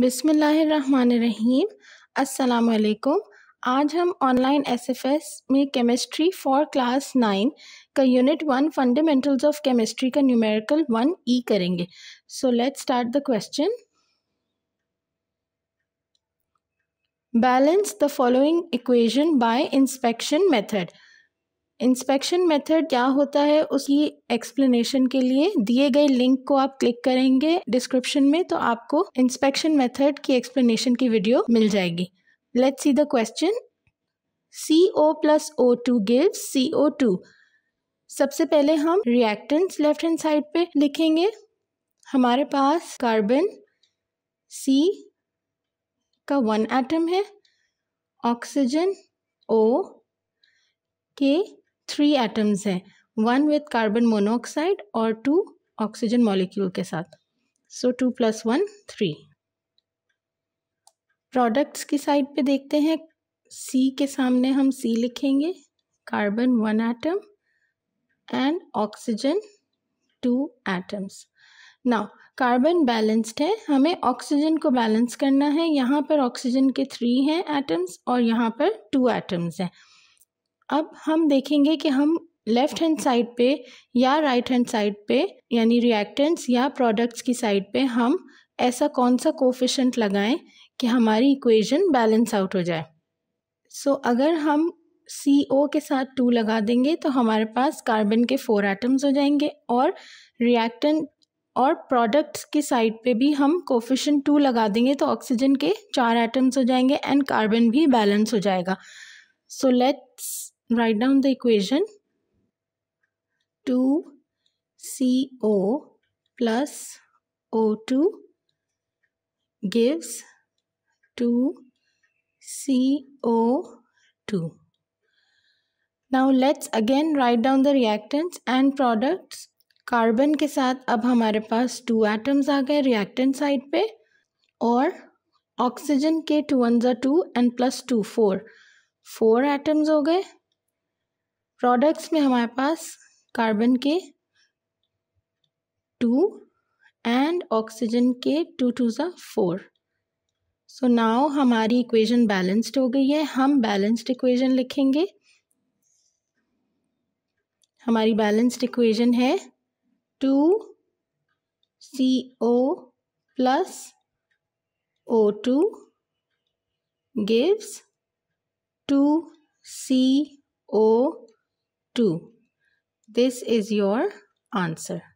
बिसमीम असलकुम आज हम ऑनलाइन एसएफएस में केमिस्ट्री फॉर क्लास नाइन का unit one fundamentals of chemistry का न्यूमेरिकल वन ई करेंगे so let's start the question balance the following equation by inspection method inspection method क्या होता है उसकी एक्सप्लेनेशन के लिए दिए गए लिंक को आप क्लिक करेंगे डिस्क्रिप्शन में तो आपको इंस्पेक्शन मेथड की एक्सप्लेनेशन की वीडियो मिल जाएगी let's see the question C O plus O two give C O two सबसे पहले हम रिएक्टेंट्स लेफ्ट हैंड साइड पे लिखेंगे हमारे पास कार्बन सी का वन एटम है ऑक्सीजन ओ के थ्री एटम्स हैं वन विथ कार्बन मोनोऑक्साइड और टू ऑक्सीजन मॉलिक्यूल के साथ so two plus one three products की साइड पे देखते हैं सी के सामने हम सी लिखेंगे carbon one atom and oxygen two atoms now carbon balanced है हमें ऑक्सीजन को बैलेंस करना है यहाँ पर ऑक्सीजन के थ्री हैं एटम्स और यहाँ पर टू एटम्स हैं अब हम देखेंगे कि हम लेफ़्ट हैंड साइड पे या राइट हैंड साइड पे यानी रिएक्टेंट्स या प्रोडक्ट्स की साइड पे हम ऐसा कौन सा कोफिशेंट लगाएं कि हमारी इक्वेशन बैलेंस आउट हो जाए सो so, अगर हम सी ओ के साथ टू लगा देंगे तो हमारे पास कार्बन के फोर एटम्स हो जाएंगे और रिएक्टेंट और प्रोडक्ट्स की साइड पे भी हम कोफिशन टू लगा देंगे तो ऑक्सीजन के चार एटम्स हो जाएंगे एंड कार्बन भी बैलेंस हो जाएगा so let's write down the equation 2CO plus O2 gives 2CO2. Now let's again write down the reactants and products. Carbon ke saath ab हमारे paas two atoms aa gaye reactant side pe और oxygen ke two one are two and plus two four four atoms ho gaye. Products में हमारे पास carbon के two and oxygen के two two ज़ा four so now हमारी equation balanced हो गई है हम बैलेंस्ड इक्वेशन लिखेंगे हमारी बैलेंस्ड इक्वेशन है two C O plus O two gives two C O 2. This is your answer.